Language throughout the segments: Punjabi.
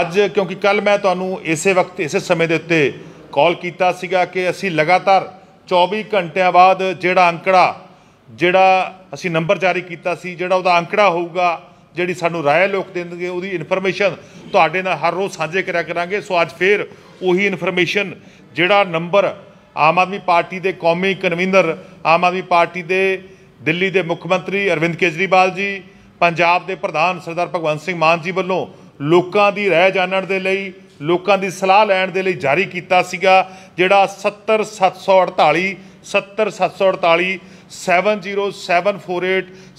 ਅੱਜ ਕਿਉਂਕਿ ਕੱਲ ਮੈਂ ਤੁਹਾਨੂੰ ਇਸੇ ਵਕਤ ਇਸੇ ਸਮੇਂ ਦੇ ਉੱਤੇ ਕਾਲ ਕੀਤਾ ਸੀਗਾ ਕਿ ਅਸੀਂ ਲਗਾਤਾਰ 24 ਘੰਟਿਆਂ ਬਾਅਦ ਜਿਹੜਾ ਅੰਕੜਾ ਜਿਹੜਾ ਅਸੀਂ ਨੰਬਰ ਜਾਰੀ ਕੀਤਾ ਸੀ ਜਿਹੜਾ ਉਹਦਾ ਅੰਕੜਾ ਹੋਊਗਾ ਜਿਹੜੀ ਸਾਨੂੰ ਰਾਏ ਲੋਕ ਦੇਣਗੇ ਉਹਦੀ ਇਨਫੋਰਮੇਸ਼ਨ ਤੁਹਾਡੇ ਨਾਲ ਹਰ ਰੋਜ਼ ਸਾਂਝੇ ਕਰਿਆ ਕਰਾਂਗੇ ਸੋ ਅੱਜ ਫੇਰ ਉਹੀ ਇਨਫੋਰਮੇਸ਼ਨ ਜਿਹੜਾ ਨੰਬਰ ਆਮ ਆਦਮੀ ਪਾਰਟੀ ਦੇ ਕੌਮੀ ਕਨਵੀਨਰ ਆਮ ਆਦਮੀ ਪਾਰਟੀ ਦੇ ਦਿੱਲੀ ਦੇ ਮੁੱਖ ਮੰਤਰੀ ਅਰਵਿੰਦ ਕੇਜਰੀਵਾਲ ਜੀ ਪੰਜਾਬ ਦੇ ਪ੍ਰਧਾਨ ਸਰਦਾਰ ਭਗਵੰਤ ਸਿੰਘ ਮਾਨ ਜੀ ਵੱਲੋਂ ਲੋਕਾਂ ਦੀ ਰਹਿ ਜਾਣਣ ਦੇ ਲਈ ਲੋਕਾਂ ਦੀ ਸਲਾਹ ਲੈਣ ਦੇ ਲਈ ਜਾਰੀ ਕੀਤਾ ਸੀਗਾ ਜਿਹੜਾ 70748 70748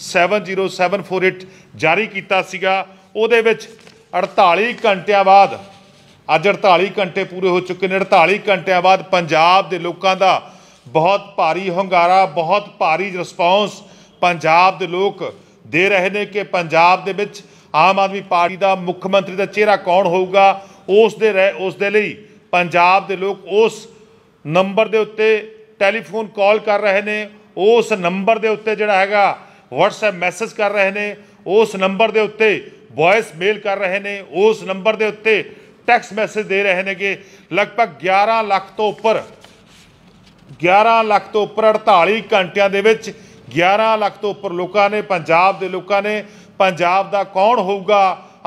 70748 ਜਾਰੀ ਕੀਤਾ ਸੀਗਾ ਉਹਦੇ ਵਿੱਚ 48 ਘੰਟਿਆਂ ਬਾਅਦ ਅੱਜ 48 ਘੰਟੇ ਪੂਰੇ ਹੋ ਚੁੱਕੇ ਨੇ 48 ਘੰਟਿਆਂ ਬਾਅਦ ਪੰਜਾਬ ਦੇ ਲੋਕਾਂ ਦਾ ਬਹੁਤ ਭਾਰੀ ਹੰਗਾਰਾ ਬਹੁਤ ਭਾਰੀ ਰਿਸਪੌਂਸ ਪੰਜਾਬ ਦੇ ਲੋਕ ਦੇ ਰਹੇ ਨੇ ਕਿ ਪੰਜਾਬ ਦੇ ਵਿੱਚ ਆਮ ਆਦਮੀ ਪਾਰਟੀ ਦਾ ਮੁੱਖ ਮੰਤਰੀ ਦਾ ਚਿਹਰਾ ਕੌਣ ਹੋਊਗਾ ਉਸ ਦੇ ਉਸ ਦੇ ਲਈ ਪੰਜਾਬ ਦੇ ਲੋਕ ਉਸ ਨੰਬਰ ਦੇ ਉੱਤੇ ਟੈਲੀਫੋਨ ਕਾਲ ਕਰ ਰਹੇ ਨੇ ਉਸ ਨੰਬਰ ਦੇ ਉੱਤੇ ਜਿਹੜਾ ਹੈਗਾ WhatsApp ਮੈਸੇਜ ਕਰ ਰਹੇ ਨੇ ਉਸ ਨੰਬਰ ਦੇ ਉੱਤੇ ਵੌਇਸ ਮੇਲ ਕਰ ਰਹੇ ਨੇ ਉਸ ਨੰਬਰ ਦੇ ਉੱਤੇ ਟੈਕਸ ਮੈਸੇਜ ਦੇ ਰਹੇ ਨੇ ਕਿ ਲਗਭਗ 11 ਲੱਖ ਤੋਂ ਉੱਪਰ 11 ਲੱਖ ਤੋਂ ਉੱਪਰ 48 ਘੰਟਿਆਂ ਦੇ ਵਿੱਚ 11 ਲੱਖ ਤੋਂ ਉੱਪਰ ਲੋਕਾਂ ਨੇ ਪੰਜਾਬ ਦੇ ਲੋਕਾਂ ਨੇ ਪੰਜਾਬ ਦਾ ਕੌਣ ਹੋਊਗਾ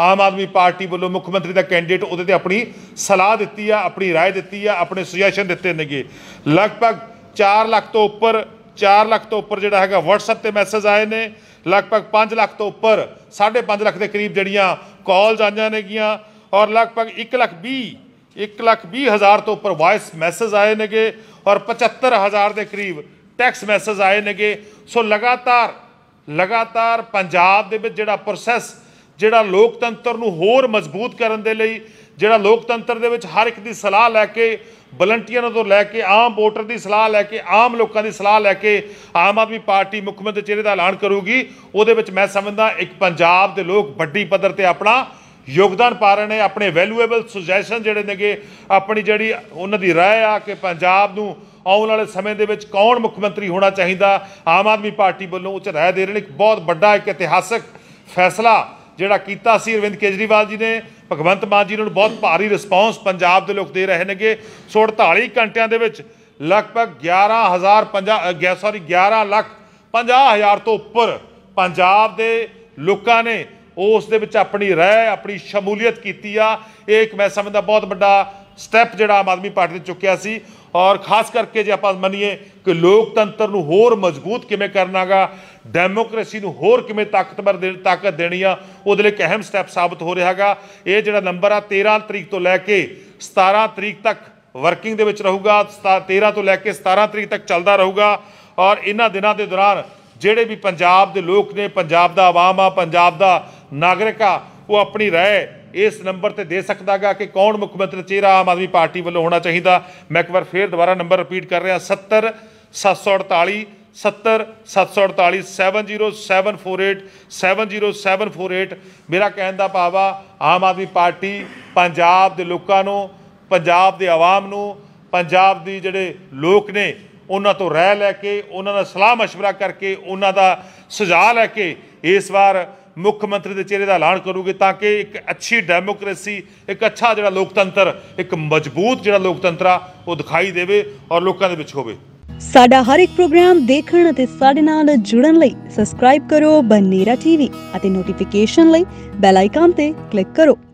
ਆਮ ਆਦਮੀ ਪਾਰਟੀ ਵੱਲੋਂ ਮੁੱਖ ਮੰਤਰੀ ਦਾ ਕੈਂਡੀਡੇਟ ਉਹਦੇ ਤੇ ਆਪਣੀ ਸਲਾਹ ਦਿੱਤੀ ਆ ਆਪਣੀ رائے ਦਿੱਤੀ ਆ ਆਪਣੇ ਸੁਜੈਸ਼ਨ ਦਿੱਤੇ ਨੇਗੇ ਲਗਭਗ 4 ਲੱਖ ਤੋਂ ਉੱਪਰ 4 ਲੱਖ ਤੋਂ ਉੱਪਰ ਜਿਹੜਾ ਹੈਗਾ WhatsApp ਤੇ ਮੈਸੇਜ ਆਏ ਨੇ ਲਗਭਗ 5 ਲੱਖ ਤੋਂ ਉੱਪਰ 5.5 ਲੱਖ ਦੇ ਕਰੀਬ ਜਿਹੜੀਆਂ ਕਾਲਸ ਆਈਆਂ ਨੇਗੀਆਂ ਔਰ ਲਗਭਗ 1 ਲੱਖ 20 1 ਲੱਖ 20 ਹਜ਼ਾਰ ਤੋਂ ਉੱਪਰ ਵਾਇਸ ਮੈਸੇਜ ਆਏ ਨੇਗੇ ਔਰ 75 ਹਜ਼ਾਰ ਦੇ ਕਰੀਬ ਟੈਕਸ ਮੈਸੇਜ ਆਏ ਨੇਗੇ ਸੋ ਲਗਾਤਾਰ ਲਗਾਤਾਰ ਪੰਜਾਬ ਦੇ ਵਿੱਚ ਜਿਹੜਾ ਪ੍ਰੋਸੈਸ ਜਿਹੜਾ ਲੋਕਤੰਤਰ ਨੂੰ ਹੋਰ ਮਜ਼ਬੂਤ ਕਰਨ ਦੇ ਲਈ ਜਿਹੜਾ ਲੋਕਤੰਤਰ ਦੇ ਵਿੱਚ ਹਰ ਇੱਕ ਦੀ ਸਲਾਹ ਲੈ ਕੇ ਵਲੰਟੀਅਰਾਂ ਤੋਂ ਲੈ ਕੇ ਆਮ ਵੋਟਰ ਦੀ ਸਲਾਹ ਲੈ ਕੇ ਆਮ ਲੋਕਾਂ ਦੀ ਸਲਾਹ ਲੈ ਕੇ ਆਮ ਆਦਮੀ ਪਾਰਟੀ ਮੁੱਖ ਮੰਤਰੀ ਚਿਹਰੇ ਦਾ ਐਲਾਨ ਕਰੂਗੀ ਉਹਦੇ ਵਿੱਚ ਮੈਂ ਸਮਝਦਾ ਇੱਕ ਪੰਜਾਬ ਦੇ ਲੋਕ ਵੱਡੀ ਪੱਧਰ ਤੇ ਆਪਣਾ ਯੋਗਦਾਨ ਪਾ ਰਹੇ ਨੇ ਆਪਣੇ ਵੈਲਿਊਏਬਲ ਸੁਜੈਸ਼ਨ ਜਿਹੜੇ ਨੇਗੇ ਆਪਣੀ ਜਿਹੜੀ ਉਹਨਾਂ ਦੀ رائے ਆ ਕਿ ਪੰਜਾਬ ਨੂੰ ਆਉਣ ਵਾਲੇ ਸਮੇਂ ਦੇ ਵਿੱਚ ਕੌਣ ਮੁੱਖ ਮੰਤਰੀ ਹੋਣਾ ਚਾਹੀਦਾ ਆਮ ਆਦਮੀ ਪਾਰਟੀ ਵੱਲੋਂ ਉੱਚ ਰਾਇ ਦੇ ਰਹੇ ਨੇ ਇੱਕ ਬਹੁਤ ਵੱਡਾ ਇੱਕ ਇਤਿਹਾਸਕ ਫੈਸਲਾ ਜਿਹੜਾ ਕੀਤਾ ਸੀ ਅਰਵਿੰਦ ਕੇਜਰੀਵਾਲ ਜੀ ਨੇ ਭਗਵੰਤ ਮਾਨ ਜੀ ਨੂੰ ਬਹੁਤ ਭਾਰੀ ਰਿਸਪੌਂਸ ਪੰਜਾਬ ਦੇ ਲੋਕ ਦੇ ਰਹੇ ਨੇਗੇ 48 ਘੰਟਿਆਂ ਦੇ ਵਿੱਚ ਲਗਭਗ 11050 ਸੌਰੀ 11 ਲੱਖ 50000 ਤੋਂ ਉੱਪਰ ਪੰਜਾਬ ਦੇ ਲੋਕਾਂ ਨੇ ਉਸ ਦੇ ਵਿੱਚ ਆਪਣੀ ਰਾਏ ਆਪਣੀ ਸ਼ਮੂਲੀਅਤ ਕੀਤੀ ਆ ਇਹ ਇੱਕ ਮੈਂ ਸਮਝਦਾ ਬਹੁਤ ਵੱਡਾ ਸਟੈਪ ਜਿਹੜਾ ਆਮ ਆਦਮੀ ਪਾਰਟੀ ਨੇ ਚੁੱਕਿਆ ਸੀ ਔਰ ਖਾਸ ਕਰਕੇ ਜੇ ਆਪਾਂ ਮੰਨੀਏ ਕਿ ਲੋਕਤੰਤਰ ਨੂੰ ਹੋਰ ਮਜ਼ਬੂਤ ਕਿਵੇਂ ਕਰਨਾਗਾ ਡੈਮੋਕ੍ਰੇਸੀ ਨੂੰ ਹੋਰ ਕਿਵੇਂ ਤਾਕਤਵਰ ਦੇ ਤਾਕਤ ਦੇਣੀ ਆ ਉਹਦੇ ਲਈ ਇੱਕ ਅਹਿਮ ਸਟੈਪ ਸਾਬਤ ਹੋ ਰਿਹਾਗਾ ਇਹ ਜਿਹੜਾ ਨੰਬਰ ਆ 13 ਤਰੀਕ ਤੋਂ ਲੈ ਕੇ 17 ਤਰੀਕ ਤੱਕ ਵਰਕਿੰਗ ਦੇ ਵਿੱਚ ਰਹੂਗਾ 13 ਤੋਂ ਲੈ ਕੇ 17 ਤਰੀਕ ਤੱਕ ਚੱਲਦਾ ਰਹੂਗਾ ਔਰ ਇਹਨਾਂ ਦਿਨਾਂ ਦੇ ਦੌਰਾਨ ਜਿਹੜੇ ਵੀ ਪੰਜਾਬ ਦੇ ਲੋਕ ਨੇ ਪੰਜਾਬ ਦਾ ਆਵਾਮ ਆ ਪੰਜਾਬ ਦਾ ਨਾਗਰਿਕ ਆ ਉਹ ਆਪਣੀ ਰਾਏ ਇਸ ਨੰਬਰ ਤੇ ਦੇ ਸਕਦਾਗਾ ਕਿ ਕੌਣ ਮੁੱਖ ਮੰਤਰੀ ਚਿਹਰਾ ਆਮ ਆਦਮੀ ਪਾਰਟੀ ਵੱਲੋਂ ਹੋਣਾ ਚਾਹੀਦਾ ਮੈਂ ਇੱਕ ਵਾਰ ਫੇਰ ਦੁਬਾਰਾ ਨੰਬਰ ਰਿਪੀਟ ਕਰ ਰਿਹਾ 70 748 70 748 70748 ਮੇਰਾ ਕਹਿਣ ਦਾ ਭਾਵਾ ਆਮ ਆਦਮੀ ਪਾਰਟੀ ਪੰਜਾਬ ਦੇ ਲੋਕਾਂ ਨੂੰ ਪੰਜਾਬ ਦੇ ਆਵਾਮ ਨੂੰ ਪੰਜਾਬ ਦੀ ਜਿਹੜੇ ਲੋਕ ਨੇ ਉਹਨਾਂ ਤੋਂ ਰਹਿ ਲੈ ਕੇ ਉਹਨਾਂ ਦਾ ਸਲਾਹ مشورہ ਕਰਕੇ ਉਹਨਾਂ ਦਾ ਸੁਝਾਅ ਲੈ ਕੇ ਇਸ ਵਾਰ ਮੁੱਖ ਮੰਤਰੀ ਦੇ ਚਿਹਰੇ ਦਾ ਐਲਾਨ ਕਰੂਗੇ ਤਾਂ ਕਿ ਇੱਕ ਅੱਛੀ ਡੈਮੋਕ੍ਰੇਸੀ ਇੱਕ ਅੱਛਾ ਜਿਹੜਾ ਲੋਕਤੰਤਰ ਇੱਕ ਮਜ਼ਬੂਤ ਜਿਹੜਾ ਲੋਕਤੰਤਰ ਆ ਉਹ ਦਿਖਾਈ ਦੇਵੇ ਔਰ ਲੋਕਾਂ ਦੇ ਵਿੱਚ ਹੋਵੇ ਸਾਡਾ ਹਰ ਇੱਕ ਪ੍ਰੋਗਰਾਮ ਦੇਖਣ ਅਤੇ ਸਾਡੇ ਨਾਲ ਜੁੜਨ ਲਈ ਸਬਸਕ੍ਰਾਈਬ ਕਰੋ ਬਨੇਰਾ ਟੀਵੀ ਅਤੇ ਨੋਟੀਫਿਕੇਸ਼ਨ ਲਈ ਬੈਲ ਆਈਕਨ ਤੇ ਕਲਿੱਕ ਕਰੋ